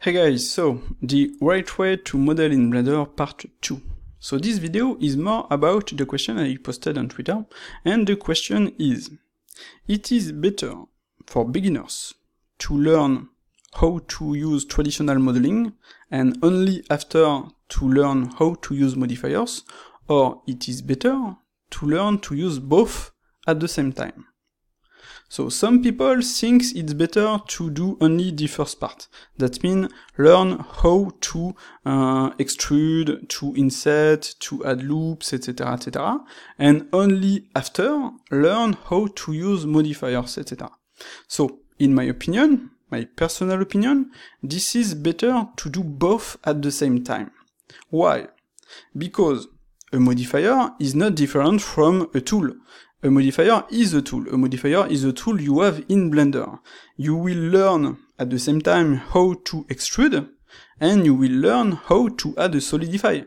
Hey guys, so the right way to model in Blender part 2. So this video is more about the question I posted on Twitter and the question is It is better for beginners to learn how to use traditional modeling and only after to learn how to use modifiers or it is better to learn to use both at the same time. So some people think it's better to do only the first part. That means learn how to uh, extrude, to inset, to add loops, etc., etc. And only after learn how to use modifiers, etc. So in my opinion, my personal opinion, this is better to do both at the same time. Why? Because a modifier is not different from a tool. A modifier is a tool. A modifier is a tool you have in Blender. You will learn at the same time how to extrude and you will learn how to add a solidify.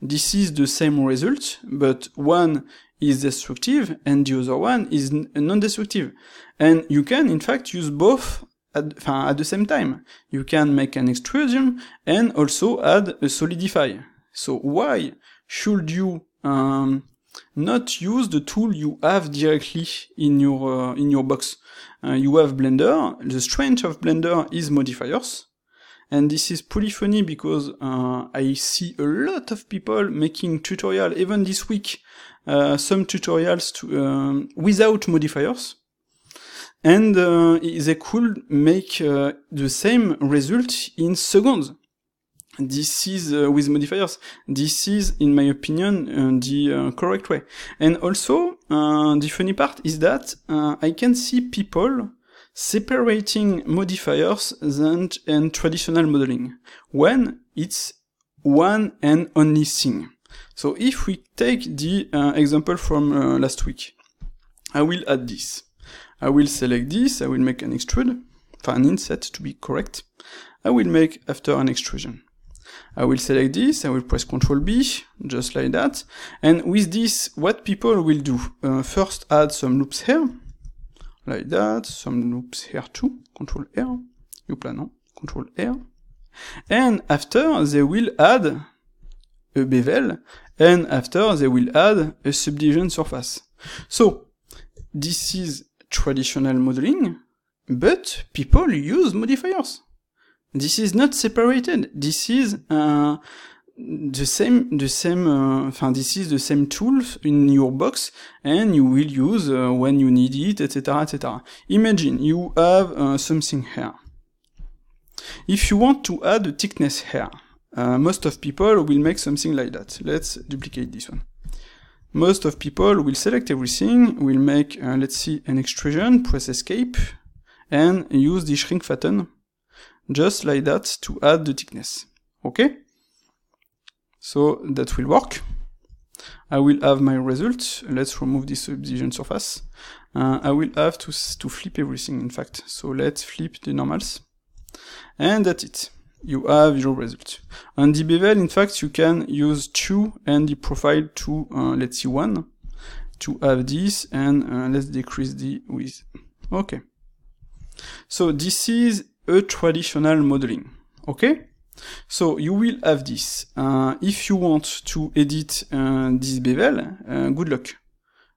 This is the same result, but one is destructive and the other one is non-destructive. And you can in fact use both at, at the same time. You can make an extrusion and also add a solidify. So why should you um, not use the tool you have directly in your uh, in your box. Uh, you have Blender. The strength of Blender is modifiers, and this is polyphony because uh, I see a lot of people making tutorial even this week. Uh, some tutorials to, um, without modifiers, and uh, they could make uh, the same result in seconds this is uh, with modifiers this is in my opinion uh, the uh, correct way and also uh, the funny part is that uh, i can see people separating modifiers than and traditional modeling when it's one and only thing so if we take the uh, example from last week i will add this i will select this i will make an extrude for an inset to be correct i will make after an extrusion I will select this, I will press Ctrl B, just like that. And with this, what people will do? Uh, first add some loops here, like that, some loops here too, Ctrl R, plan non, Ctrl R. And after, they will add a bevel, and after they will add a subdivision surface. So, this is traditional modeling, but people use modifiers. This is not separated. This is uh, the same, the same, uh, this is the same tool in your box and you will use uh, when you need it, etc., etc. Imagine you have uh, something here. If you want to add a thickness here, uh, most of people will make something like that. Let's duplicate this one. Most of people will select everything, will make, uh, let's see, an extrusion, press escape, and use the shrink pattern just like that to add the thickness okay so that will work I will have my result let's remove this subdivision surface uh, I will have to, to flip everything in fact so let's flip the normals and that's it you have your result. On the bevel, in fact, you can use 2 and the profile to, uh, let's see, 1 to have this, and uh, let's decrease the width. Okay. So this is a traditional modeling. Okay? So you will have this. Uh, if you want to edit uh, this bevel, uh, good luck.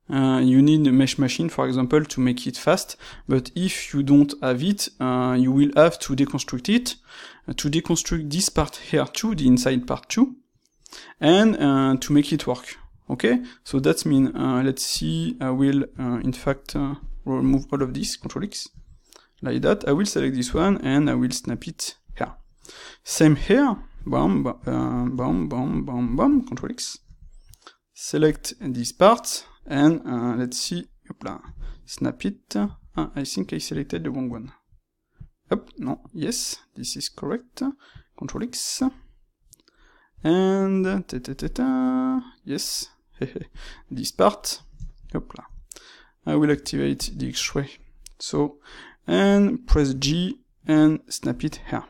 Uh, you need a mesh machine, for example, to make it fast. But if you don't have it, uh, you will have to deconstruct it, uh, to deconstruct this part here too, the inside part too, and to make it work. Okay, so that's mean. let's see. I will, in fact, remove all of this. Control X. like that, I will select this one and I will snap it here. Same here, boom, boom, uh, boom, boom, control X. Select this part and uh, let's see, Hopla. snap it. Ah, I think I selected the wrong one. Hop, no, yes, this is correct. Control X. And, ta ta ta ta, yes, this part, I will activate the X-ray. So and press G and snap it here.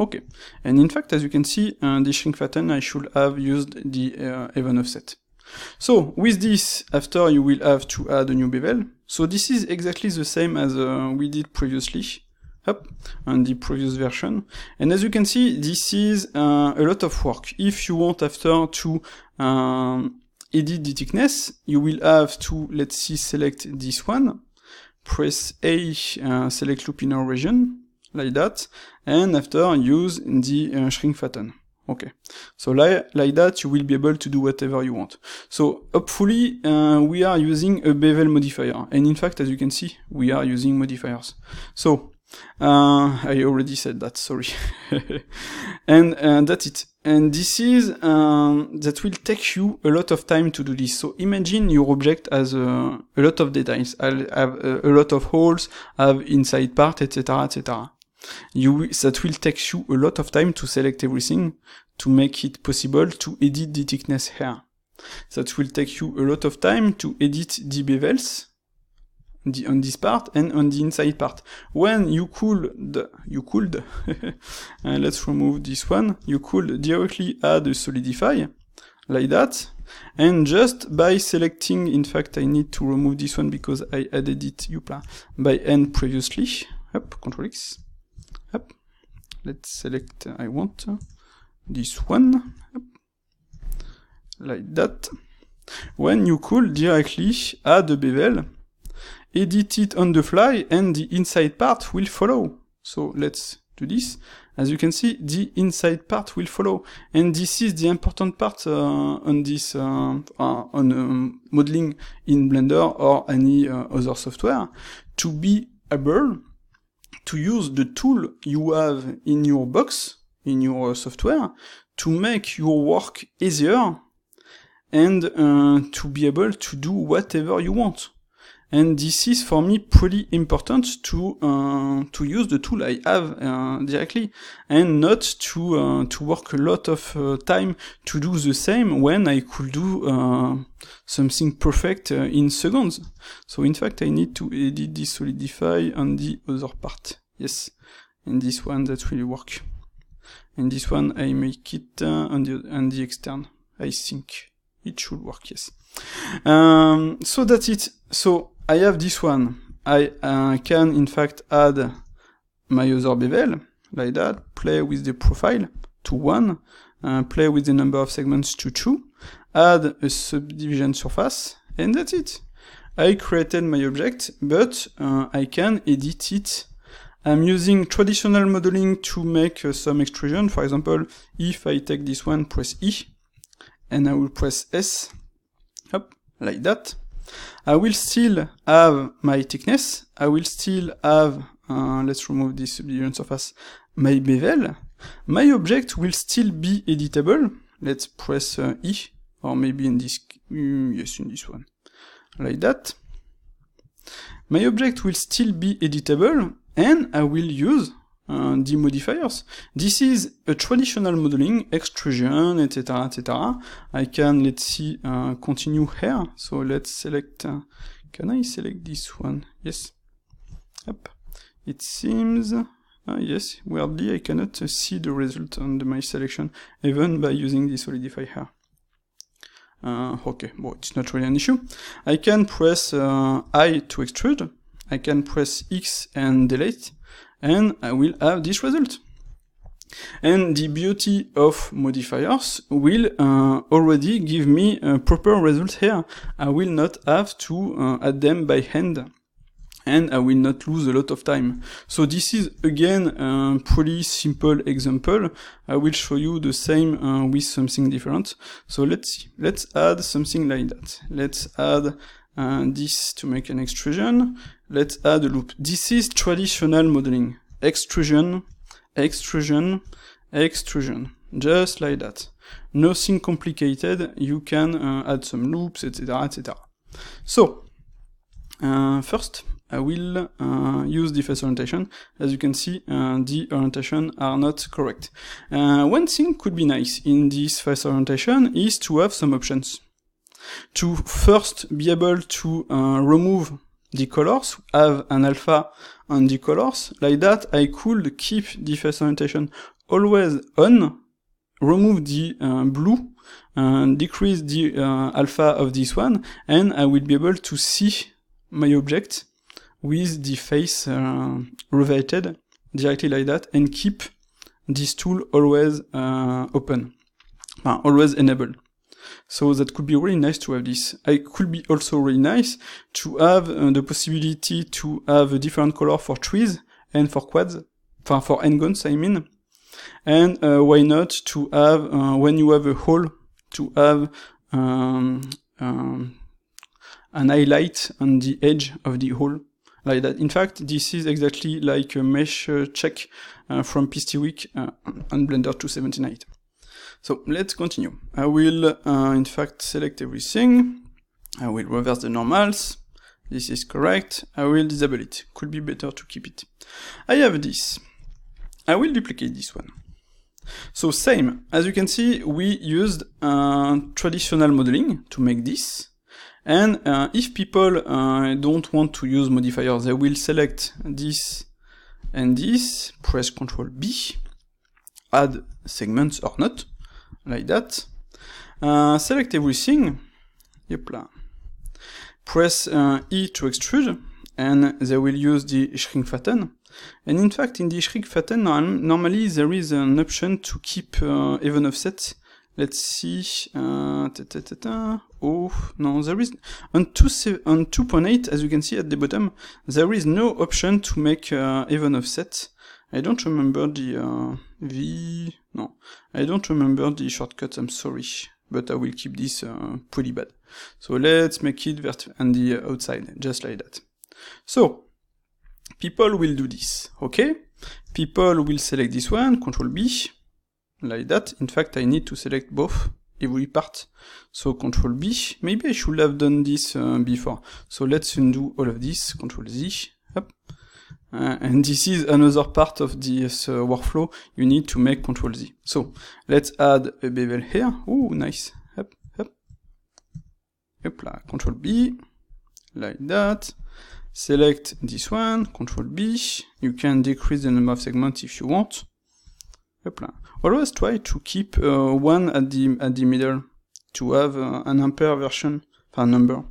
Okay, and in fact, as you can see, uh, the shrink pattern, I should have used the uh, even offset. So with this, after you will have to add a new bevel. So this is exactly the same as uh, we did previously up on the previous version. And as you can see, this is uh, a lot of work. If you want after to um, edit the thickness, you will have to, let's see, select this one press A, uh, select loop inner region, like that, and after use the uh, shrink fatten. Okay, so li like that you will be able to do whatever you want. So hopefully uh, we are using a bevel modifier, and in fact as you can see we are using modifiers. So uh, I already said that, sorry. and uh, that's it. And this is, um, that will take you a lot of time to do this. So imagine your object has uh, a lot of details, I'll have uh, a lot of holes, have inside part, etc., etc. You, that will take you a lot of time to select everything to make it possible to edit the thickness here. That will take you a lot of time to edit the bevels the on this part and on the inside part. When you could, you could, uh, let's remove this one, you could directly add a solidify, like that, and just by selecting, in fact I need to remove this one because I added it, plan by n previously, up, control X, up, let's select, uh, I want this one, like that, when you could directly add a bevel, edit it on the fly and the inside part will follow. So let's do this. As you can see, the inside part will follow. And this is the important part uh, on this, uh, uh, on um, modeling in Blender or any uh, other software, to be able to use the tool you have in your box, in your software, to make your work easier and uh, to be able to do whatever you want and this is for me pretty important to uh, to use the tool I have uh, directly and not to uh, to work a lot of uh, time to do the same when I could do uh, something perfect uh, in seconds. So in fact, I need to edit this solidify on the other part. Yes, and this one that will work. And this one I make it on the on the extern. I think it should work. Yes. Um, so that's it. So I have this one. I uh, can in fact add my other bevel like that, play with the profile to one, uh, play with the number of segments to two, add a subdivision surface, and that's it. I created my object, but uh, I can edit it. I'm using traditional modeling to make uh, some extrusion. For example, if I take this one, press E, and I will press S, like that. I will still have my thickness. I will still have, uh, let's remove this subdivision surface, my bevel. My object will still be editable. Let's press uh, E, or maybe in this, mm, yes, in this one, like that. My object will still be editable, and I will use uh, the modifiers. This is a traditional modeling, extrusion, etc., etc. I can, let's see, uh, continue here. So let's select, uh, can I select this one? Yes. Yep. It seems, uh, yes, weirdly I cannot uh, see the result on the, my selection, even by using the solidify here. Uh, okay, well, it's not really an issue. I can press I to extrude, I can press X and delete, and I will have this result. And the beauty of modifiers will uh, already give me a proper result here. I will not have to uh, add them by hand and I will not lose a lot of time. So this is again a pretty simple example. I will show you the same uh, with something different. So let's see. Let's add something like that. Let's add uh, this to make an extrusion Let's add a loop. This is traditional modeling. Extrusion, extrusion, extrusion. Just like that. Nothing complicated. You can uh, add some loops, etc., etc. So, uh, first, I will uh, use face orientation. As you can see, uh, the orientation are not correct. Uh, one thing could be nice in this face orientation is to have some options. To first be able to uh, remove decolors have an alpha and decolors, like that I could keep the face orientation always on, remove the uh, blue, and decrease the uh, alpha of this one, and I will be able to see my object with the face uh, directly like that, and keep this tool always uh, open, uh, always enabled. So that could be really nice to have this. It could be also really nice to have uh, the possibility to have a different color for trees and for quads, for, for handguns, I mean. And uh, why not to have, uh, when you have a hole, to have um, um, an highlight on the edge of the hole like that. In fact, this is exactly like a mesh uh, check uh, from PSTWeek uh, on Blender 2.79. So let's continue. I will, uh, in fact, select everything. I will reverse the normals. This is correct. I will disable it. Could be better to keep it. I have this. I will duplicate this one. So same, as you can see, we used uh, traditional modeling to make this. And uh, if people uh, don't want to use modifiers, they will select this and this, press Ctrl B, add segments or not, like that. Uh, select everything. Yepla. Press uh, E to extrude, and they will use the shrink pattern. And in fact, in the shrink pattern, normally there is an option to keep uh, even offset. Let's see. Uh, ta -ta -ta oh no, there is on two on 2.8, as you can see at the bottom, there is no option to make uh, even offset. I don't remember the uh, V no. I don't remember the shortcut. I'm sorry, but I will keep this uh, pretty bad. So let's make it vert and the outside, just like that. So people will do this. Okay, people will select this one. Control B, like that. In fact, I need to select both every part. So control B. Maybe I should have done this uh, before. So let's undo all of this. Control Z. Up. Uh, and this is another part of this uh, workflow you need to make control Z. So let's add a bevel here. Oh, nice. Up, up. Hopla. Control B, like that. Select this one, control B. You can decrease the number of segments if you want. Hopla. Always try to keep uh, one at the, at the middle to have uh, an ampere version, a number.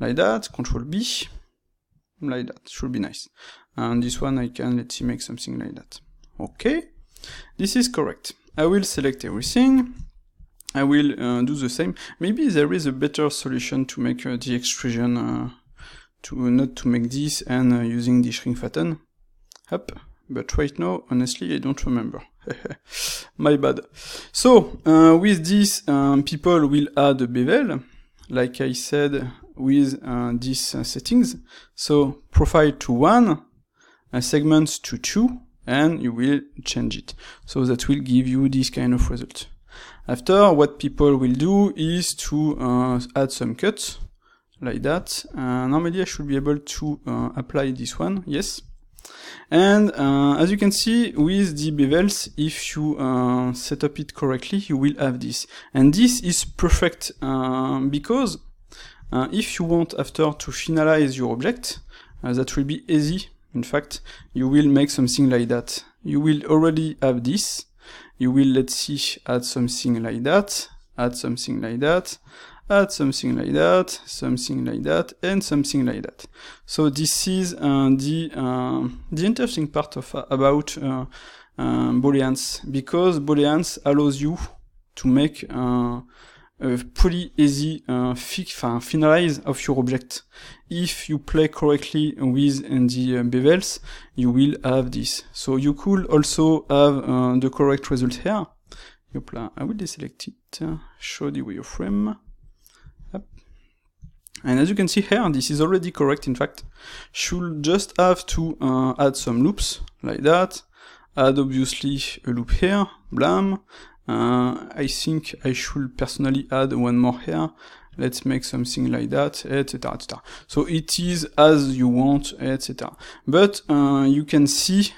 Like that, control B, like that, should be nice and uh, this one I can let's see make something like that okay this is correct I will select everything I will uh, do the same maybe there is a better solution to make uh, the extrusion uh, to not to make this and uh, using the shrink fatten up but right now honestly I don't remember my bad so uh, with this um, people will add a bevel like I said with these settings so profile to one a segment to 2 and you will change it. So that will give you this kind of result. After, what people will do is to uh, add some cuts like that. Uh, normally I should be able to uh, apply this one, yes. And uh, as you can see with the bevels, if you uh, set up it correctly, you will have this. And this is perfect um, because uh, if you want after to finalize your object, uh, that will be easy in fact, you will make something like that. You will already have this. You will, let's see, add something like that, add something like that, add something like that, something like that, and something like that. So this is uh, the uh, the interesting part of uh, about uh, um, Booleans because Booleans allows you to make uh, uh, pretty easy uh, uh, finalize of your object. If you play correctly with the uh, bevels, you will have this. So you could also have uh, the correct result here. Hopla, I will deselect it, uh, show the wireframe. And as you can see here, this is already correct, in fact. Should just have to add some loops, like that. Add, obviously, a loop here, blam, uh, I think I should personally add one more here. Let's make something like that, etc, etc. So it is as you want, etc. But uh, you can see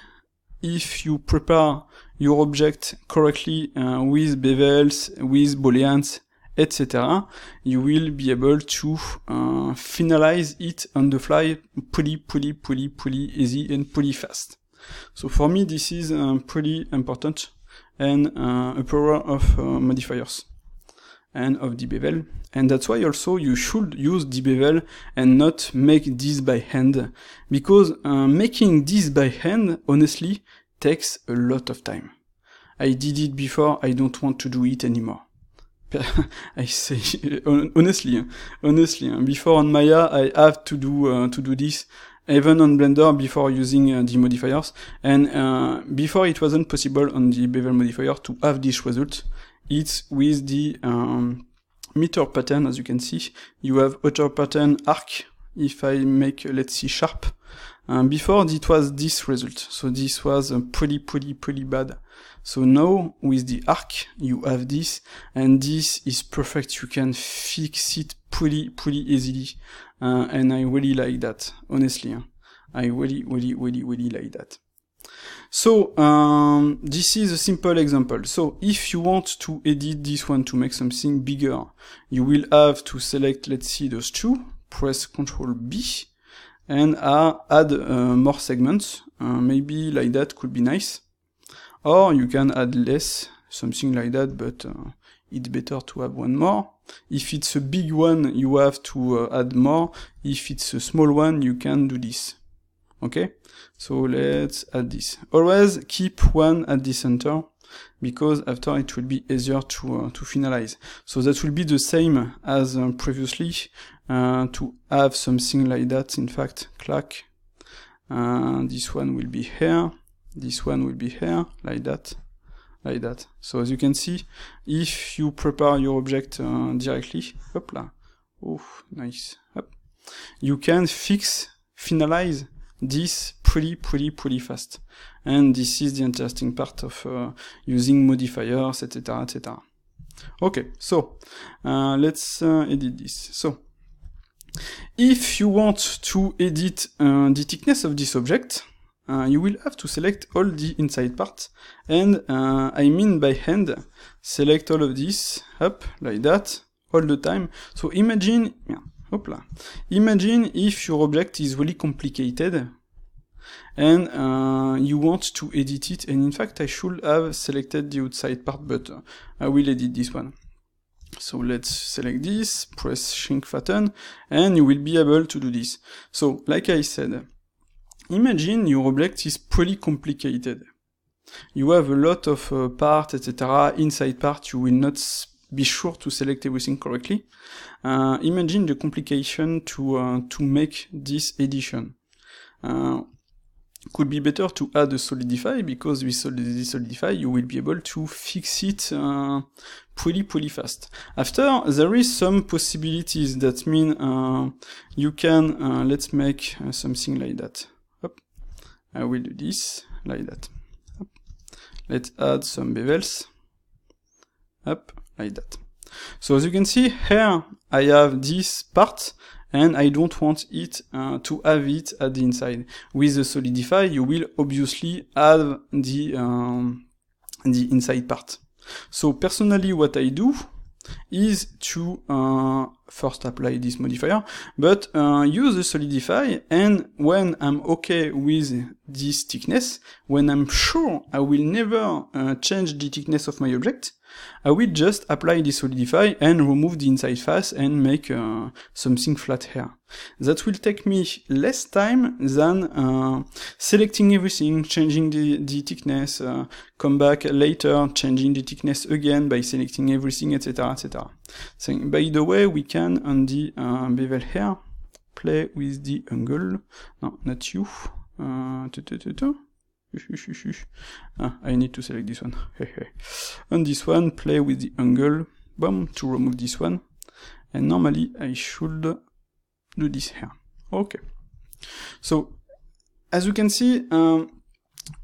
if you prepare your object correctly uh, with bevels, with booleans, etc. You will be able to uh, finalize it on the fly pretty, pretty, pretty, pretty easy and pretty fast. So for me, this is uh, pretty important and uh, a power of uh, modifiers and of dbevel. And that's why also you should use dbevel and not make this by hand, because uh, making this by hand, honestly, takes a lot of time. I did it before, I don't want to do it anymore. I say honestly, honestly, before on Maya, I have to do uh, to do this, even on Blender before using uh, the modifiers. And uh, before it wasn't possible on the bevel modifier to have this result. It's with the um, meter pattern, as you can see. You have outer pattern arc. If I make, uh, let's see, sharp. Um, before it was this result. So this was uh, pretty, pretty, pretty bad. So now with the arc, you have this and this is perfect. You can fix it pretty, pretty easily. Uh, and I really like that, honestly. I really, really, really, really like that. So um, this is a simple example. So if you want to edit this one to make something bigger, you will have to select, let's see, those two, press Ctrl B, and uh, add uh, more segments. Uh, maybe like that could be nice. Or you can add less, something like that, but uh, it's better to have one more. If it's a big one, you have to uh, add more. If it's a small one, you can do this. Okay? So let's add this. Always keep one at the center because after it will be easier to, uh, to finalize. So that will be the same as um, previously uh, to have something like that. In fact, clack. Uh, this one will be here. This one will be here like that like that. So as you can see, if you prepare your object uh, directly, oh, nice, Hop. you can fix, finalize this pretty, pretty, pretty fast. And this is the interesting part of uh, using modifiers, etc., etc. Okay, so uh, let's uh, edit this. So if you want to edit uh, the thickness of this object, uh, you will have to select all the inside parts. And uh, I mean by hand, select all of this, up, like that, all the time. So imagine, yeah, Hopla. Imagine if your object is really complicated and uh, you want to edit it. And in fact, I should have selected the outside part, but uh, I will edit this one. So let's select this, press shrink pattern, and you will be able to do this. So like I said, imagine your object is pretty complicated. You have a lot of uh, etc. Inside parts, you will not be sure to select everything correctly. Uh, imagine the complication to uh, to make this edition. Uh, could be better to add a solidify because with solidify you will be able to fix it uh, pretty pretty fast. After there is some possibilities that mean uh, you can uh, let's make something like that. I will do this like that. Let's add some bevels up like that. So as you can see here, I have this part and I don't want it uh, to have it at the inside. With the solidify, you will obviously have the, um, the inside part. So personally, what I do is to uh, first apply this modifier, but uh, use the solidify and when I'm okay with this thickness, when I'm sure I will never uh, change the thickness of my object, I will just apply the solidify and remove the inside face and make uh, something flat here. That will take me less time than uh, selecting everything, changing the, the thickness, uh, come back later, changing the thickness again by selecting everything, etc. etc saying by the way, we can on the uh, bevel here play with the angle. No, not you. Uh, tu, tu, tu, ah, I need to select this one. on this one, play with the angle. Boom, to remove this one. And normally I should do this here. Okay. So as you can see, um,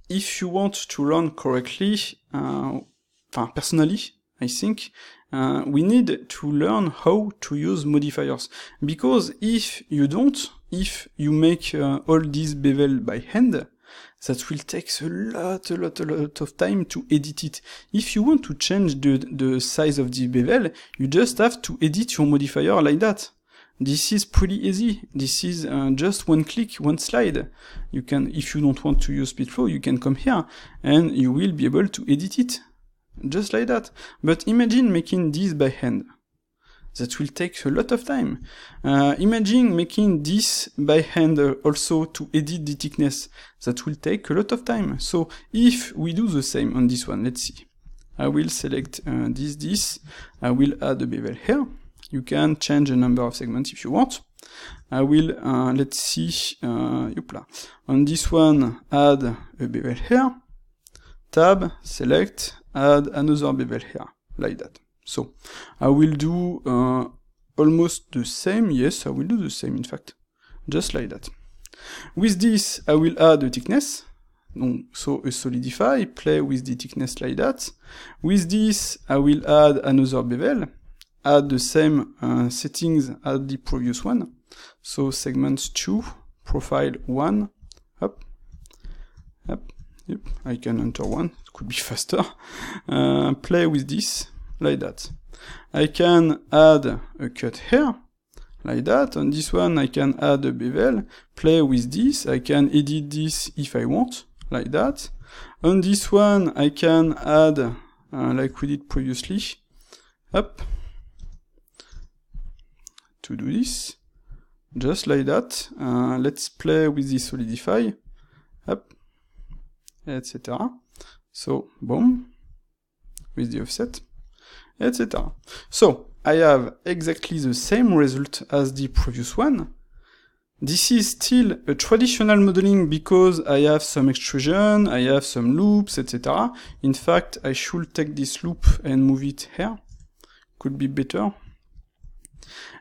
if you want to learn correctly, uh, personally, I think uh, we need to learn how to use modifiers. Because if you don't, if you make uh, all these bevel by hand, that will take a lot, a lot, a lot of time to edit it. If you want to change the, the size of the bevel, you just have to edit your modifier like that. This is pretty easy. This is uh, just one click, one slide. You can, if you don't want to use Speedflow, you can come here and you will be able to edit it. Just like that. But imagine making this by hand. That will take a lot of time. Uh, imagine making this by hand uh, also to edit the thickness. That will take a lot of time. So if we do the same on this one, let's see. I will select uh, this, this. I will add a bevel here. You can change the number of segments if you want. I will, uh, let's see, uh, youpla. on this one, add a bevel here, tab, select, add another bevel here, like that. So, I will do uh, almost the same, yes, I will do the same in fact, just like that. With this, I will add a thickness, so a solidify, play with the thickness like that. With this, I will add another bevel, add the same uh, settings as the previous one. So segments 2, profile 1, up, up, Yep, I can enter one. It could be faster. Uh, play with this, like that. I can add a cut here, like that. On this one, I can add a bevel. Play with this. I can edit this if I want, like that. On this one, I can add, uh, like we did previously, up, to do this, just like that. Uh, let's play with the solidify, up, etc. So, boom, with the offset, etc. So, I have exactly the same result as the previous one. This is still a traditional modeling because I have some extrusion, I have some loops, etc. In fact, I should take this loop and move it here. Could be better.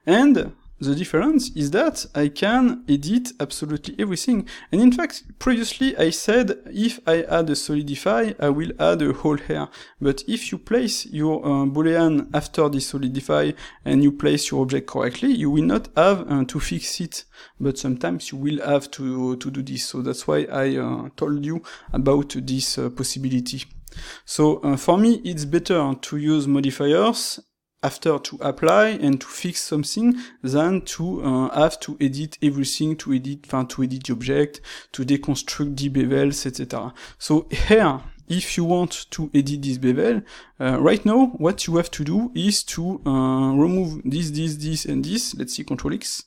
And the difference is that I can edit absolutely everything. And in fact, previously I said if I add a solidify, I will add a whole hair. But if you place your uh, boolean after the solidify and you place your object correctly, you will not have uh, to fix it. But sometimes you will have to, to do this. So that's why I uh, told you about this uh, possibility. So uh, for me, it's better to use modifiers after to apply and to fix something than to uh, have to edit everything, to edit, enfin, to edit the object, to deconstruct the bevels, etc. So here, if you want to edit this bevel, uh, right now, what you have to do is to uh, remove this, this, this, and this. Let's see, Control X.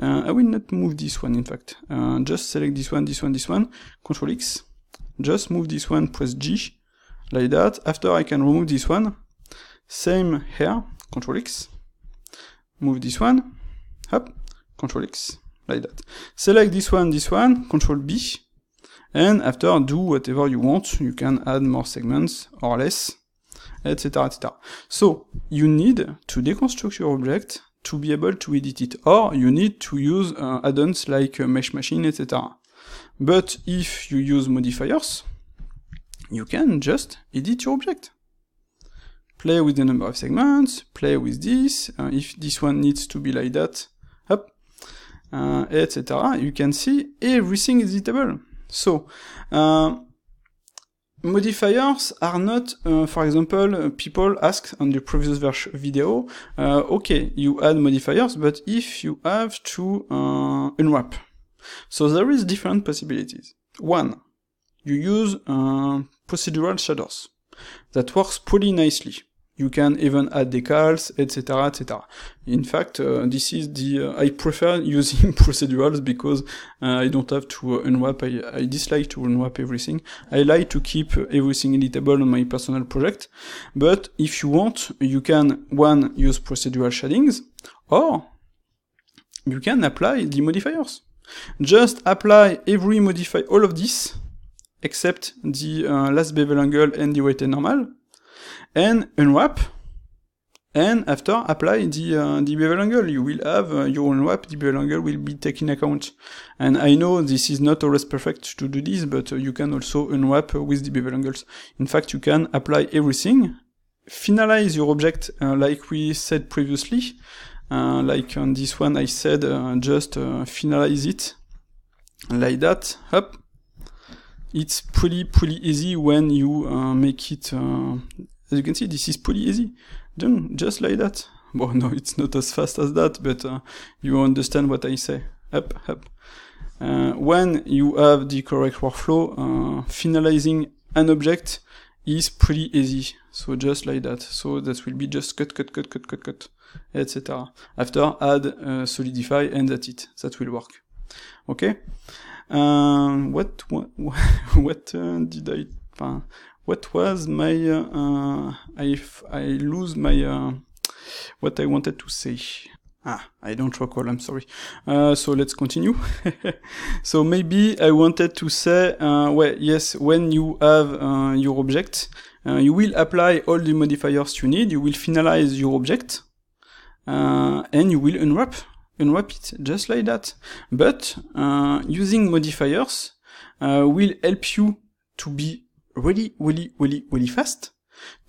Uh, I will not move this one, in fact. Uh, just select this one, this one, this one, Control X. Just move this one, press G, like that. After I can remove this one, same here, Control X, move this one, up, Control X, like that. Select this one, this one, Control B, and after do whatever you want, you can add more segments or less, etc. etc. So you need to deconstruct your object to be able to edit it, or you need to use uh, add-ons like uh, mesh machine, etc. But if you use modifiers, you can just edit your object play with the number of segments, play with this, uh, if this one needs to be like that, up, uh, etc. You can see everything is editable. So, uh, modifiers are not, uh, for example, uh, people ask on the previous video, uh, okay, you add modifiers, but if you have to unwrap. So there is different possibilities. One, you use procedural shaders. That works pretty nicely. You can even add decals, etc., etc. In fact, uh, this is the uh, I prefer using procedurals because uh, I don't have to unwrap. I, I, dislike to unwrap everything. I like to keep everything editable on my personal project. But if you want, you can one use procedural shadings, or you can apply the modifiers. Just apply every modify all of this except the last bevel angle and the weighted normal, and unwrap, and after apply the uh, the bevel angle. You will have uh, your unwrap, the bevel angle will be taken account. And I know this is not always perfect to do this, but uh, you can also unwrap with the bevel angles. In fact, you can apply everything, finalize your object uh, like we said previously, uh, like on this one I said, uh, just finalize it like that, up. It's pretty, pretty easy when you make it as you can see, this is pretty easy. Done, just like that. Well, no, it's not as fast as that, but uh, you understand what I say. Up, up. Uh, when you have the correct workflow, uh, finalizing an object is pretty easy. So just like that. So that will be just cut, cut, cut, cut, cut, cut, etc. After add, uh, solidify, and that's it. That will work. Okay. Um, what what, what uh, did I? what was my uh, I I lose my uh, what I wanted to say. Ah, I don't recall. I'm sorry. Uh, so let's continue. so maybe I wanted to say, uh, well, yes, when you have uh, your object, uh, you will apply all the modifiers you need. You will finalize your object, uh, and you will unwrap, unwrap it just like that. But uh, using modifiers will help you to be really, really, really, really fast,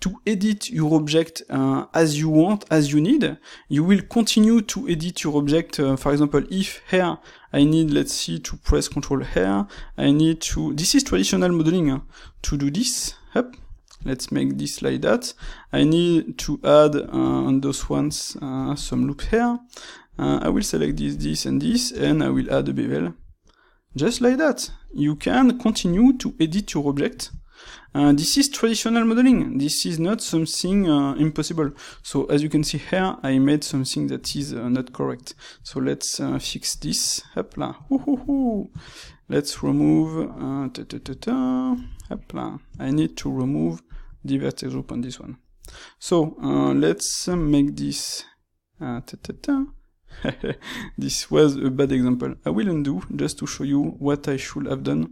to edit your object uh, as you want, as you need. You will continue to edit your object. Uh, for example, if here I need, let's see, to press control here, I need to, this is traditional modeling, uh, to do this. Up. Let's make this like that. I need to add uh, on those ones uh, some loop here. Uh, I will select this, this, and this, and I will add a bevel. Just like that. You can continue to edit your object uh, this is traditional modeling. This is not something uh, impossible. So as you can see here, I made something that is uh, not correct. So let's uh, fix this. Hopla. Let's remove. Uh, ta -ta -ta Hopla. I need to remove the vertex group on this one. So uh, let's make this. Uh, this was a bad example. I will undo just to show you what I should have done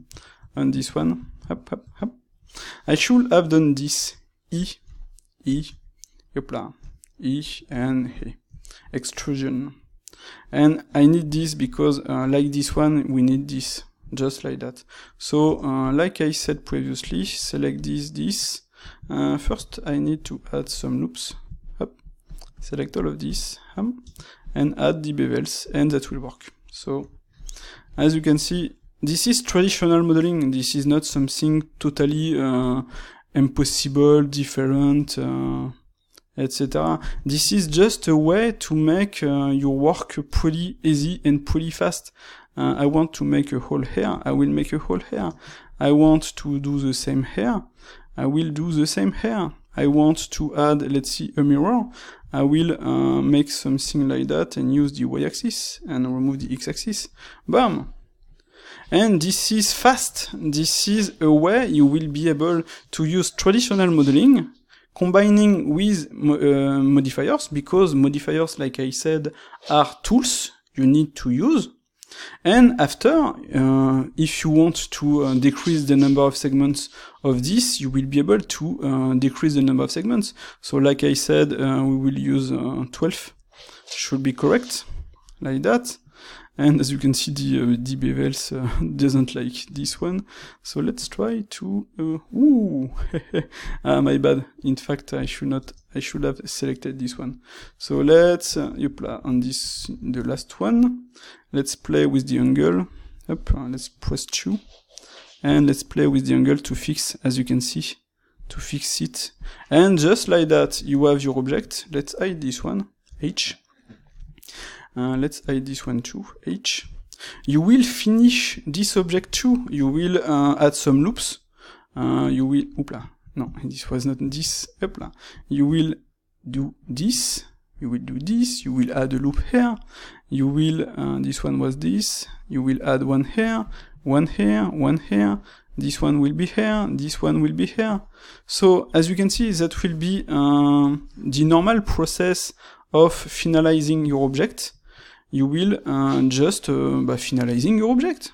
on this one. Hop, hop, hop. I should have done this. E, E, yopla, E and he. Extrusion. And I need this because uh, like this one, we need this. Just like that. So, uh, like I said previously, select this, this. Uh, first, I need to add some loops. Up. Select all of this. Um, and add the bevels and that will work. So, as you can see, this is traditional modeling. This is not something totally uh, impossible, different, uh, etc. This is just a way to make uh, your work pretty easy and pretty fast. Uh, I want to make a whole hair. I will make a whole hair. I want to do the same hair. I will do the same hair. I want to add, let's see, a mirror. I will uh, make something like that and use the y-axis and remove the x-axis. Bam! And this is fast. This is a way you will be able to use traditional modeling combining with uh, modifiers because modifiers, like I said, are tools you need to use. And after, uh, if you want to uh, decrease the number of segments of this, you will be able to uh, decrease the number of segments. So like I said, uh, we will use uh, 12, should be correct, like that. And as you can see, the uh, dbevels uh, doesn't like this one. So let's try to, uh, ooh, ah, my bad. In fact, I should not, I should have selected this one. So let's, uh, on this, the last one. Let's play with the angle. Up, uh, let's press two. And let's play with the angle to fix, as you can see, to fix it. And just like that, you have your object. Let's hide this one, H uh, let's add this one to H. You will finish this object too. You will uh, add some loops. Uh, you will, oopla, no, this was not this, oopla. You will do this. You will do this. You will add a loop here. You will, uh, this one was this. You will add one here, one here, one here. This one will be here. This one will be here. So as you can see, that will be uh, the normal process of finalizing your object you will uh, just uh, by finalizing your object.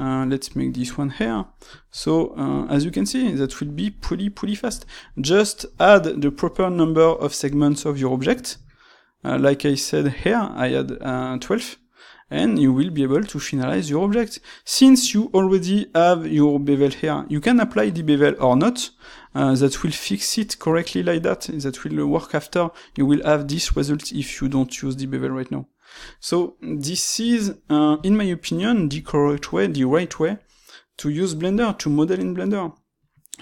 Uh, let's make this one here. So uh, as you can see, that will be pretty, pretty fast. Just add the proper number of segments of your object. Uh, like I said here, I had uh, 12 and you will be able to finalize your object. Since you already have your bevel here, you can apply the bevel or not. Uh, that will fix it correctly like that. That will work after. You will have this result if you don't use the bevel right now. So this is, uh, in my opinion, the correct way, the right way to use Blender, to model in Blender.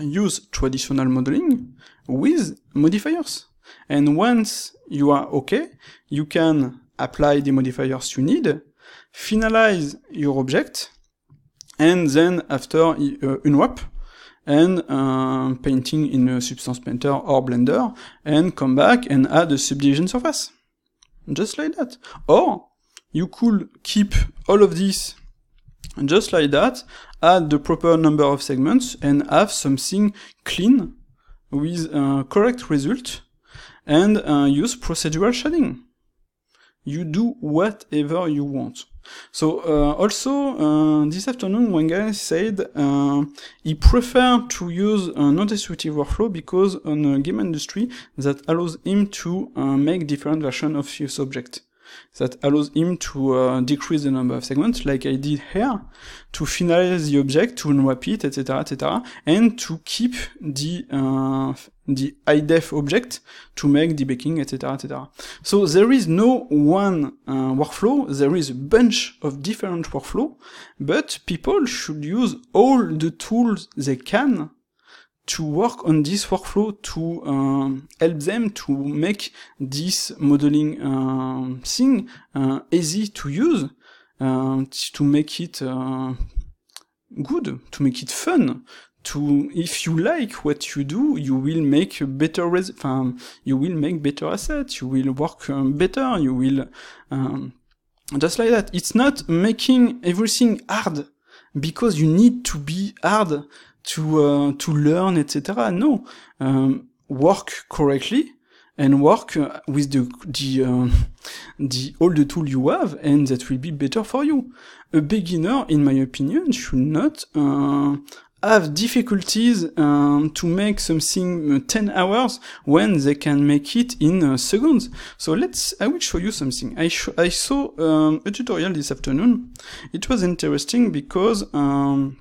Use traditional modeling with modifiers. And once you are okay, you can apply the modifiers you need, finalize your object, and then after uh, unwrap, and uh, painting in a Substance Painter or Blender, and come back and add a subdivision surface just like that. Or you could keep all of this just like that, add the proper number of segments and have something clean with a uh, correct result and uh, use procedural shading you do whatever you want. So uh, also uh, this afternoon, one guy said uh, he preferred to use a non-destructive workflow because on a game industry that allows him to uh, make different versions of his object that allows him to uh, decrease the number of segments, like I did here, to finalize the object, to unwrap it, etc., etc., and to keep the uh, the idef object to make debugging, etc., etc. So there is no one uh, workflow. There is a bunch of different workflow, but people should use all the tools they can to work on this workflow to uh, help them to make this modeling um, thing uh, easy to use, uh, to make it uh, good, to make it fun. To if you like what you do, you will make better res- um, you will make better assets. You will work um, better. You will um, just like that. It's not making everything hard because you need to be hard to uh, to learn, etc. No, um, work correctly and work with the the um, the all the tool you have, and that will be better for you. A beginner, in my opinion, should not uh, have difficulties um, to make something uh, 10 hours when they can make it in uh, seconds. So let's, I will show you something. I, I saw um, a tutorial this afternoon. It was interesting because um,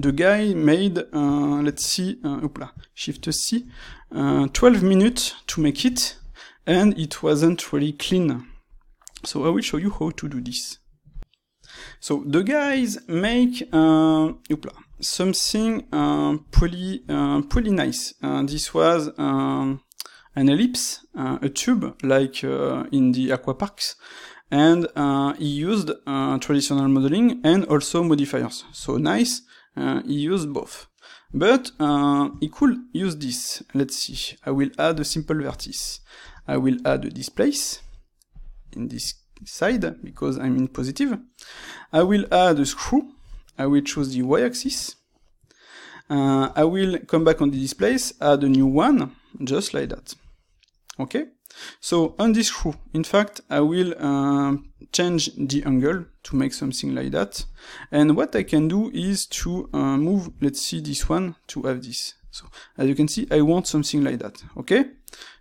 the guy made, uh, let's see, uh, oopla, shift C, uh, 12 minutes to make it, and it wasn't really clean. So I will show you how to do this. So the guys make, uh, oopla, something uh, pretty, uh, pretty nice. Uh, this was um, an ellipse, a tube, like in the aqua parks, and uh, he used uh, traditional modeling and also modifiers. So nice uh, use both. But uh, he could use this. Let's see. I will add a simple vertex. I will add a displace in this side because I'm in positive. I will add a screw. I will choose the y-axis. Uh, I will come back on the displace, add a new one, just like that. Okay? So on this screw, in fact, I will uh, change the angle to make something like that. And what I can do is to uh, move, let's see this one to have this. So as you can see, I want something like that. Okay.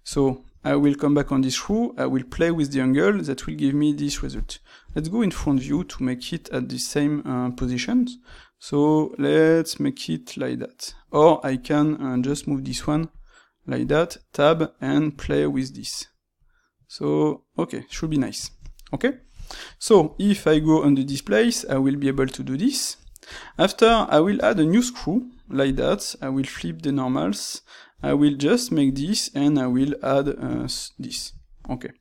So I will come back on this screw. I will play with the angle that will give me this result. Let's go in front view to make it at the same uh, positions. So let's make it like that. Or I can uh, just move this one like that, tab and play with this. So, okay, should be nice. Okay? So if I go on the displays, I will be able to do this. After I will add a new screw like that. I will flip the normals. I will just make this and I will add uh, this. Okay.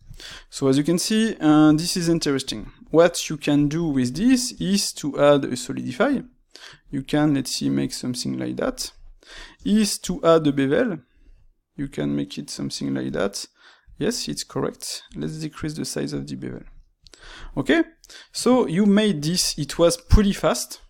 So as you can see, uh, this is interesting. What you can do with this is to add a solidify. You can, let's see, make something like that. Is to add a bevel you can make it something like that. Yes, it's correct. Let's decrease the size of the bevel. Okay, so you made this, it was pretty fast.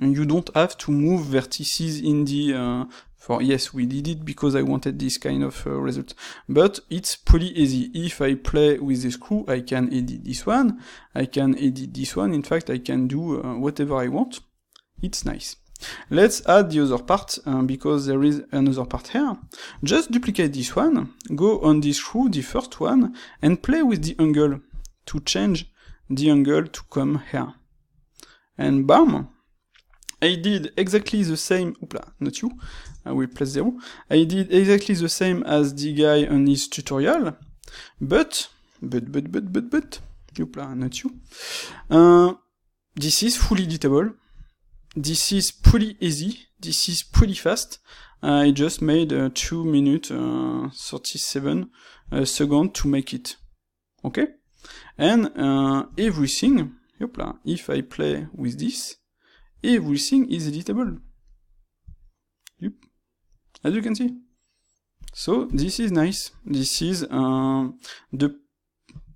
you don't have to move vertices in the... Uh, for yes, we did it because I wanted this kind of uh, result. But it's pretty easy. If I play with the screw, I can edit this one. I can edit this one. In fact, I can do uh, whatever I want. It's nice. Let's add the other part, uh, because there is another part here. Just duplicate this one, go on this through the first one, and play with the angle to change the angle to come here. And bam! I did exactly the same, oopla, not you, I will press zero. I did exactly the same as the guy on his tutorial, but, but, but, but, but, but, oopla, not you. Uh, this is fully editable. this is pretty easy, this is pretty fast. Uh, I just made uh, two 2 minute uh, 37 uh, second to make it. Okay? And uh, everything, Hopla. if I play with this, everything is editable. Yep. As you can see. So this is nice. This is uh, the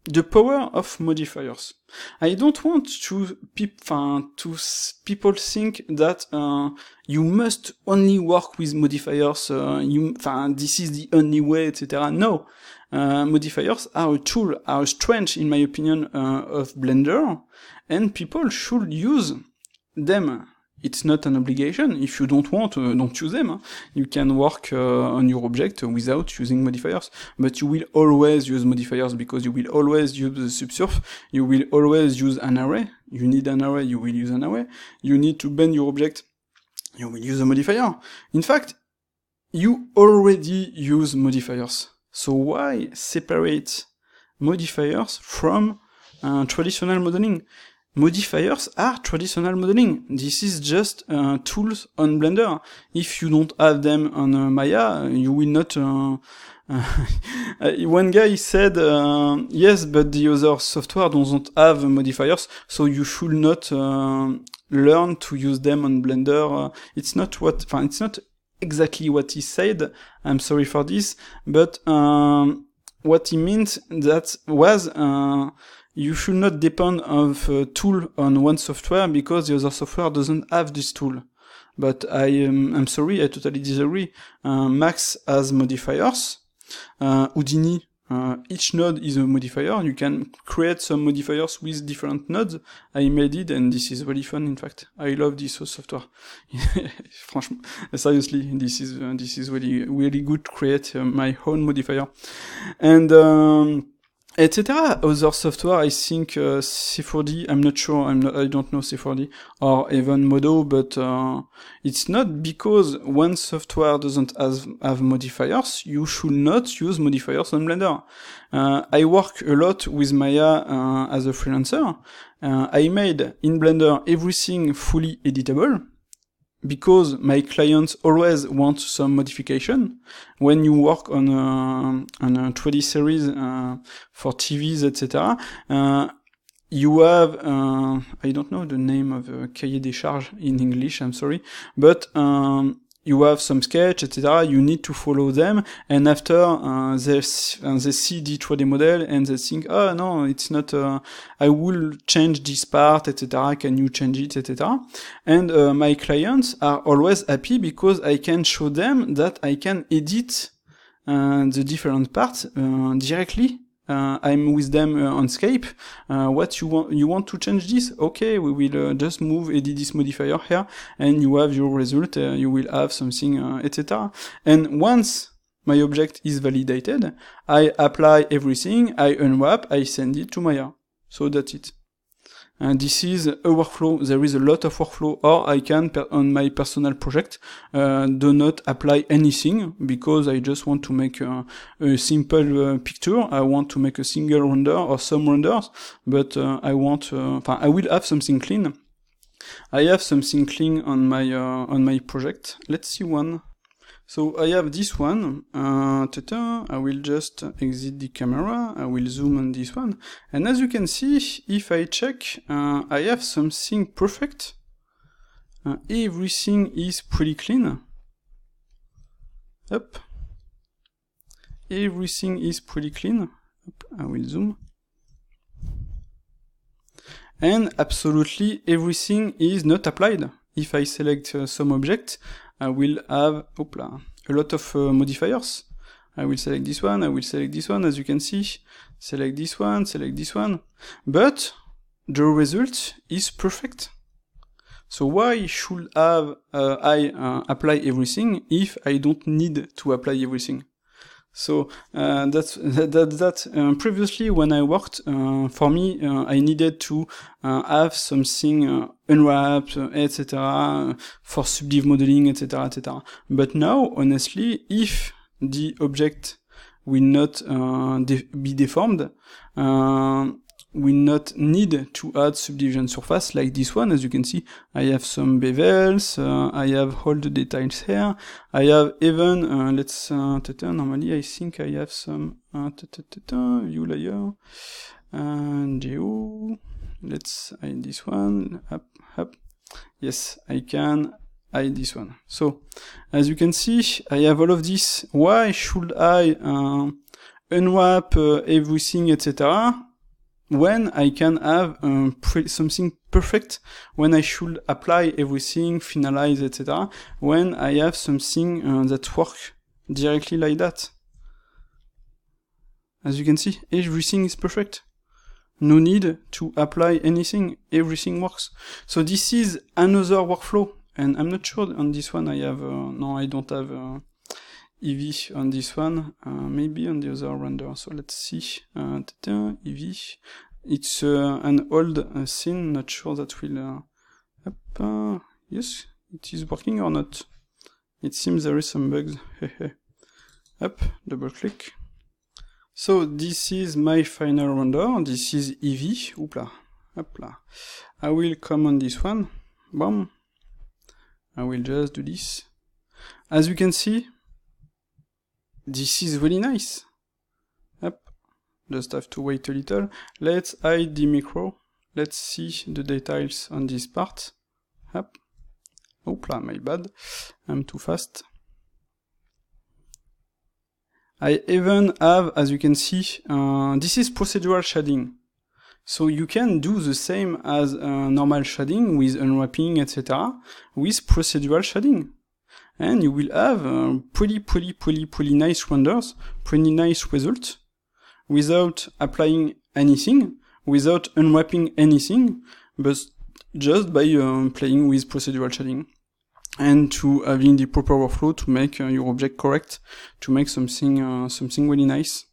the power of modifiers. I don't want to to people think that uh, you must only work with modifiers. Uh, you, this is the only way, etc. No, uh, modifiers are a tool, are a strength, in my opinion, uh, of Blender, and people should use them it's not an obligation. If you don't want, uh, don't use them. You can work uh, on your object without using modifiers, but you will always use modifiers because you will always use the subsurf. You will always use an array. You need an array. You will use an array. You need to bend your object. You will use a modifier. In fact, you already use modifiers. So why separate modifiers from uh, traditional modeling? Modifiers are traditional modeling. This is just uh, tools on Blender. If you don't have them on uh, Maya, you will not. Uh, uh one guy said, uh, "Yes, but the other software doesn't have modifiers, so you should not uh, learn to use them on Blender." it's not what. It's not exactly what he said. I'm sorry for this, but um, what he meant that was you should not depend of a uh, tool on one software because the other software doesn't have this tool. But I am, sorry, I totally disagree. Uh, Max has modifiers. Uh, Houdini, uh, each node is a modifier. You can create some modifiers with different nodes. I made it and this is really fun. In fact, I love this software. Franchement, seriously, this is, uh, this is really, really good to create uh, my own modifier. And, um, etc. Other software, I think uh, C4D. I'm not sure. I'm not, I don't know C4D or even Modo, but uh, it's not because one software doesn't have, have modifiers. You should not use modifiers on Blender. Uh, I work a lot with Maya uh, as a freelancer. Uh, I made in Blender everything fully editable because my clients always want some modification. When you work on a, on a 3D series uh, for TVs, etc., uh, you have uh, I don't know the name of a cahier des charges in English. I'm sorry, but um, you have some sketch, etc. You need to follow them, and after uh, they uh, they see the 3D model and they think, oh no, it's not. Uh, I will change this part, etc. Can you change it, etc. And uh, my clients are always happy because I can show them that I can edit uh, the different parts uh, directly uh, I'm with them uh, on Skype. Uh, what you want, you want to change this? Okay, we will uh, just move edit this modifier here and you have your result. Uh, you will have something, uh, etc. And once my object is validated, I apply everything, I unwrap, I send it to Maya. So that's it. Uh, this is a workflow. There is a lot of workflow, or I can on my personal project uh, do not apply anything because I just want to make a, a simple uh, picture. I want to make a single render or some renders, but uh, I want. Uh, I will have something clean. I have something clean on my uh, on my project. Let's see one. So I have this one, uh, I will just exit the camera, I will zoom on this one, and as you can see, if I check, uh, I have something perfect. Uh, everything is pretty clean. Up. Everything is pretty clean. Up. I will zoom. And absolutely everything is not applied. If I select uh, some object, I will have opla, a lot of uh, modifiers. I will select this one, I will select this one, as you can see. Select this one, select this one. But the result is perfect. So why should have uh, I uh, apply everything if I don't need to apply everything? So uh, that's that. that um, previously, when I worked, uh, for me, uh, I needed to uh, have something uh, unwrapped, etc., for subdiv modeling, etc., etc. But now, honestly, if the object will not de be deformed, we not need to add subdivision surface like this one. As you can see, I have some bevels, uh, I have all the details here. I have even, uh, let's, uh, normally I think I have some uh, view layer, and geo, let's hide this one, up, up. Yes, I can hide this one. So, as you can see, I have all of this. Why should I uh, unwrap uh, everything, etc.? when I can have um, something perfect, when I should apply everything, finalize, etc. When I have something uh, that work directly like that. As you can see, everything is perfect. No need to apply anything. Everything works. So this is another workflow. And I'm not sure on this one I have, uh, no, I don't have, uh, EV on this one, uh, maybe on the other render. So let's see. Uh, EV. It's uh, an old scene. Not sure that will. up, yes, it is working or not. It seems there is some bugs. up, double click. So this is my final render. This is EV. Oopla. Hopla. I will come on this one. Boom. I will just do this. As you can see, this is really nice. Yep. Just have to wait a little. Let's hide the micro. Let's see the details on this part. Yep. Oopla, my bad. I'm too fast. I even have, as you can see, uh, this is procedural shading. So you can do the same as uh, normal shading with unwrapping, etc. with procedural shading and you will have uh, pretty, pretty, pretty, pretty nice renders, pretty nice results without applying anything, without unwrapping anything, but just by um, playing with procedural shading and to having the proper workflow to make uh, your object correct, to make something, uh, something really nice.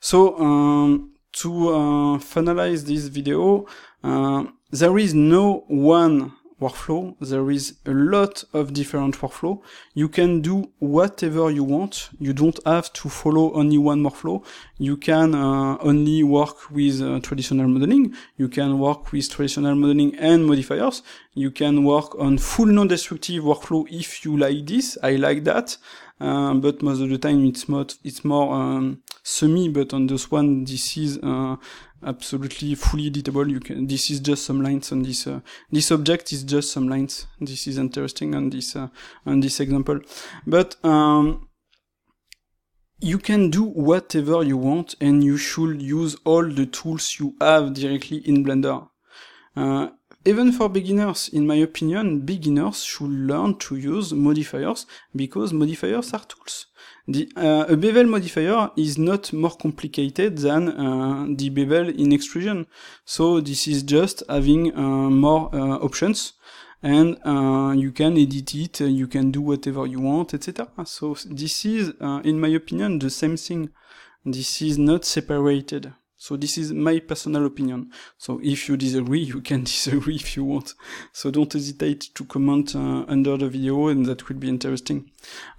So, um, to uh, finalize this video, uh, there is no one workflow. There is a lot of different workflow. You can do whatever you want. You don't have to follow only one workflow. You can uh, only work with uh, traditional modeling. You can work with traditional modeling and modifiers. You can work on full non-destructive workflow if you like this. I like that. Uh, but most of the time it's more, it's more um, semi, but on this one, this is uh, absolutely fully editable. You can, this is just some lines on this, uh, this object is just some lines. This is interesting on this, uh, on this example. But, um, you can do whatever you want and you should use all the tools you have directly in Blender. Uh, even for beginners, in my opinion, beginners should learn to use modifiers because modifiers are tools. The uh, a bevel modifier is not more complicated than uh, the bevel in extrusion. So this is just having uh, more uh, options and uh, you can edit it, uh, you can do whatever you want, etc. So this is, in my opinion, the same thing. This is not separated. So this is my personal opinion. So if you disagree, you can disagree if you want. So don't hesitate to comment uh, under the video and that will be interesting.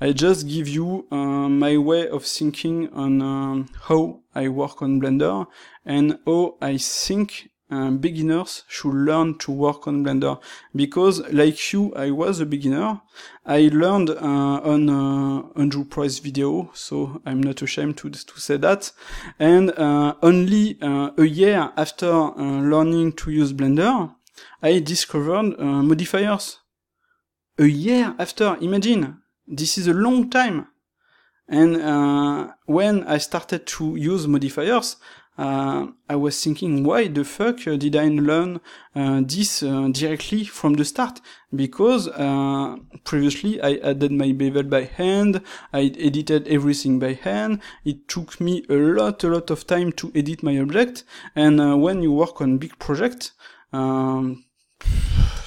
I just give you uh, my way of thinking on um, how I work on Blender and how I think um, beginners should learn to work on Blender because, like you, I was a beginner. I learned uh, on uh, Andrew Price video, so I'm not ashamed to to say that. And uh, only uh, a year after uh, learning to use Blender, I discovered uh, modifiers. A year after, imagine this is a long time. And when I started to use modifiers, uh, I was thinking, why the fuck did I learn uh, this uh, directly from the start? Because previously I added my bevel by hand, I edited everything by hand. It took me a lot, a lot of time to edit my object. And when you work on big projects, um,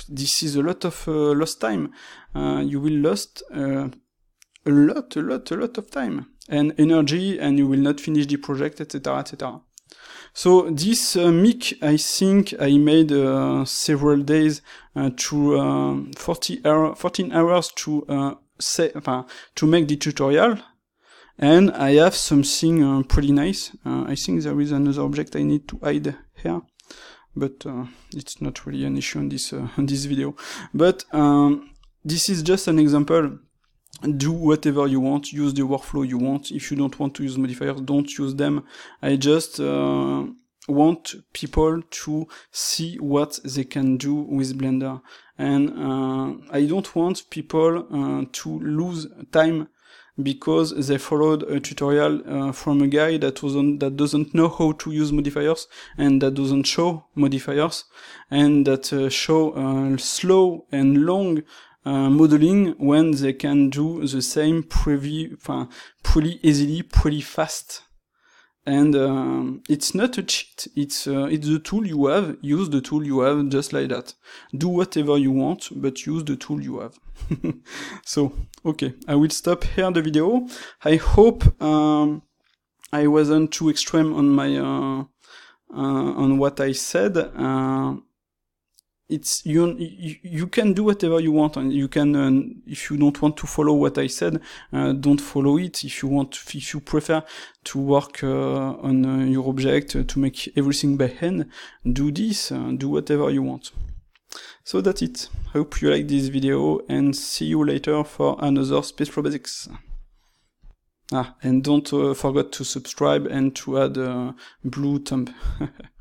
this is a lot of uh, lost time. Uh, you will lost uh, a lot, a lot, a lot of time and energy, and you will not finish the project, etc., etc. So this uh, mic, I think I made uh, several days uh, to uh, 40 hour, 14 hours to uh, say, to make the tutorial. And I have something uh, pretty nice. I think there is another object I need to hide here, but it's not really an issue on this, this video. But um, this is just an example do whatever you want, use the workflow you want. If you don't want to use modifiers, don't use them. I just uh, want people to see what they can do with Blender. And uh, I don't want people uh, to lose time because they followed a tutorial uh, from a guy that wasn't that doesn't know how to use modifiers and that doesn't show modifiers and that uh, show uh, slow and long uh, modeling when they can do the same pretty, pretty easily, pretty fast. And um, it's not a cheat. It's uh, it's the tool you have. Use the tool you have, just like that. Do whatever you want, but use the tool you have. so okay, I will stop here the video. I hope um, I wasn't too extreme on my uh, uh, on what I said. Uh, it's you you can do whatever you want and you can uh, if you don't want to follow what i said uh, don't follow it if you want if you prefer to work uh, on uh, your object uh, to make everything by hand do this uh, do whatever you want so that's it hope you like this video and see you later for another space robotics. basics ah and don't forget to subscribe and to add a blue thumb